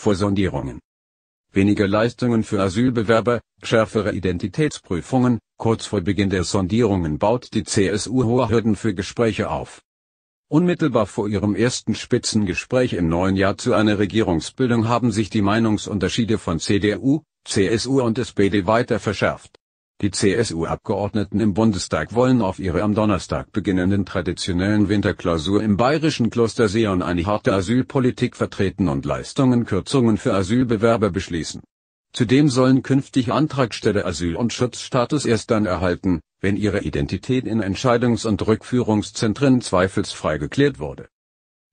vor Sondierungen. Weniger Leistungen für Asylbewerber, schärfere Identitätsprüfungen, kurz vor Beginn der Sondierungen baut die CSU hohe Hürden für Gespräche auf. Unmittelbar vor ihrem ersten Spitzengespräch im neuen Jahr zu einer Regierungsbildung haben sich die Meinungsunterschiede von CDU, CSU und SPD weiter verschärft. Die CSU-Abgeordneten im Bundestag wollen auf ihre am Donnerstag beginnenden traditionellen Winterklausur im bayerischen Kloster Seeon eine harte Asylpolitik vertreten und Leistungenkürzungen für Asylbewerber beschließen. Zudem sollen künftig Antragsteller Asyl- und Schutzstatus erst dann erhalten, wenn ihre Identität in Entscheidungs- und Rückführungszentren zweifelsfrei geklärt wurde.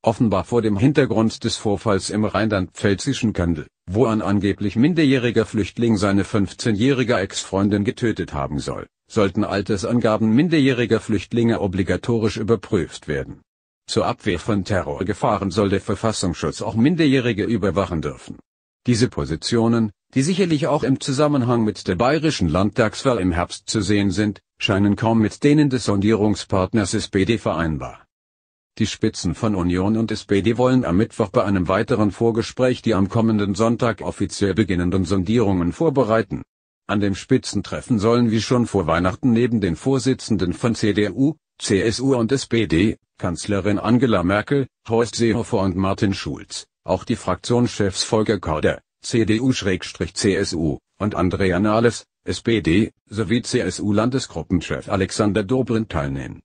Offenbar vor dem Hintergrund des Vorfalls im rheinland-pfälzischen Kandel wo ein angeblich minderjähriger Flüchtling seine 15-jährige Ex-Freundin getötet haben soll, sollten Altersangaben minderjähriger Flüchtlinge obligatorisch überprüft werden. Zur Abwehr von Terrorgefahren soll der Verfassungsschutz auch Minderjährige überwachen dürfen. Diese Positionen, die sicherlich auch im Zusammenhang mit der bayerischen Landtagswahl im Herbst zu sehen sind, scheinen kaum mit denen des Sondierungspartners SPD vereinbar. Die Spitzen von Union und SPD wollen am Mittwoch bei einem weiteren Vorgespräch die am kommenden Sonntag offiziell beginnenden Sondierungen vorbereiten. An dem Spitzentreffen sollen wie schon vor Weihnachten neben den Vorsitzenden von CDU, CSU und SPD, Kanzlerin Angela Merkel, Horst Seehofer und Martin Schulz, auch die Fraktionschefs Volker Kauder, CDU-CSU, und Andrea Nahles, SPD, sowie CSU-Landesgruppenchef Alexander Dobrindt teilnehmen.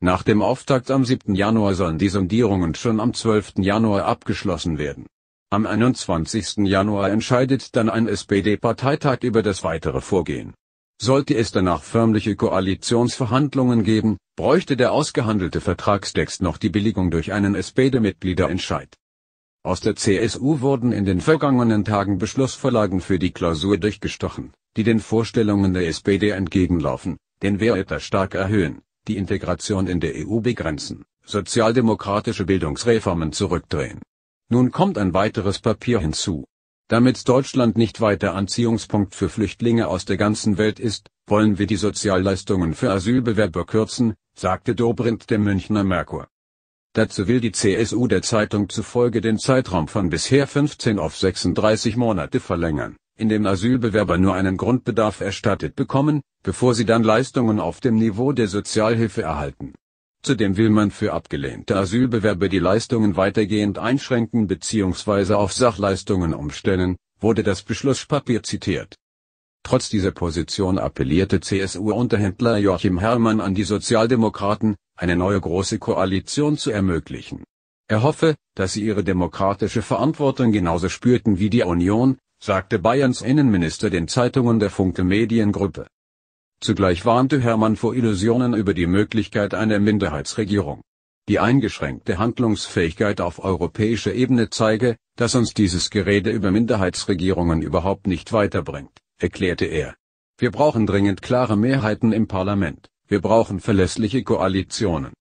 Nach dem Auftakt am 7. Januar sollen die Sondierungen schon am 12. Januar abgeschlossen werden. Am 21. Januar entscheidet dann ein SPD-Parteitag über das weitere Vorgehen. Sollte es danach förmliche Koalitionsverhandlungen geben, bräuchte der ausgehandelte Vertragstext noch die Billigung durch einen SPD-Mitgliederentscheid. Aus der CSU wurden in den vergangenen Tagen Beschlussvorlagen für die Klausur durchgestochen, die den Vorstellungen der SPD entgegenlaufen, den Werther stark erhöhen die Integration in der EU begrenzen, sozialdemokratische Bildungsreformen zurückdrehen. Nun kommt ein weiteres Papier hinzu. Damit Deutschland nicht weiter Anziehungspunkt für Flüchtlinge aus der ganzen Welt ist, wollen wir die Sozialleistungen für Asylbewerber kürzen, sagte Dobrindt dem Münchner Merkur. Dazu will die CSU der Zeitung zufolge den Zeitraum von bisher 15 auf 36 Monate verlängern in dem Asylbewerber nur einen Grundbedarf erstattet bekommen, bevor sie dann Leistungen auf dem Niveau der Sozialhilfe erhalten. Zudem will man für abgelehnte Asylbewerber die Leistungen weitergehend einschränken bzw. auf Sachleistungen umstellen, wurde das Beschlusspapier zitiert. Trotz dieser Position appellierte CSU-Unterhändler Joachim Herrmann an die Sozialdemokraten, eine neue große Koalition zu ermöglichen. Er hoffe, dass sie ihre demokratische Verantwortung genauso spürten wie die Union, sagte Bayerns Innenminister den Zeitungen der Funke Mediengruppe. Zugleich warnte Hermann vor Illusionen über die Möglichkeit einer Minderheitsregierung. Die eingeschränkte Handlungsfähigkeit auf europäischer Ebene zeige, dass uns dieses Gerede über Minderheitsregierungen überhaupt nicht weiterbringt, erklärte er. Wir brauchen dringend klare Mehrheiten im Parlament, wir brauchen verlässliche Koalitionen,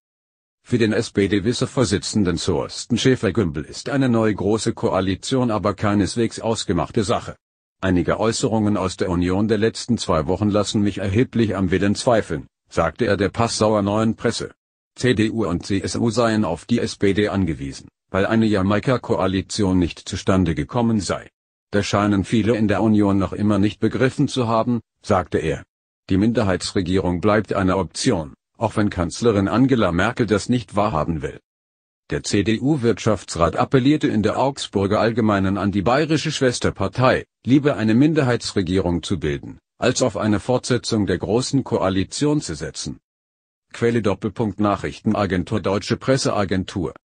für den SPD-Vizevorsitzenden Thorsten Schäfer-Gümbel ist eine neue große Koalition aber keineswegs ausgemachte Sache. Einige Äußerungen aus der Union der letzten zwei Wochen lassen mich erheblich am Willen zweifeln, sagte er der Passauer Neuen Presse. CDU und CSU seien auf die SPD angewiesen, weil eine Jamaika-Koalition nicht zustande gekommen sei. Das scheinen viele in der Union noch immer nicht begriffen zu haben, sagte er. Die Minderheitsregierung bleibt eine Option auch wenn Kanzlerin Angela Merkel das nicht wahrhaben will. Der CDU-Wirtschaftsrat appellierte in der Augsburger Allgemeinen an die bayerische Schwesterpartei, lieber eine Minderheitsregierung zu bilden, als auf eine Fortsetzung der Großen Koalition zu setzen. Quelle Doppelpunkt Nachrichtenagentur Deutsche Presseagentur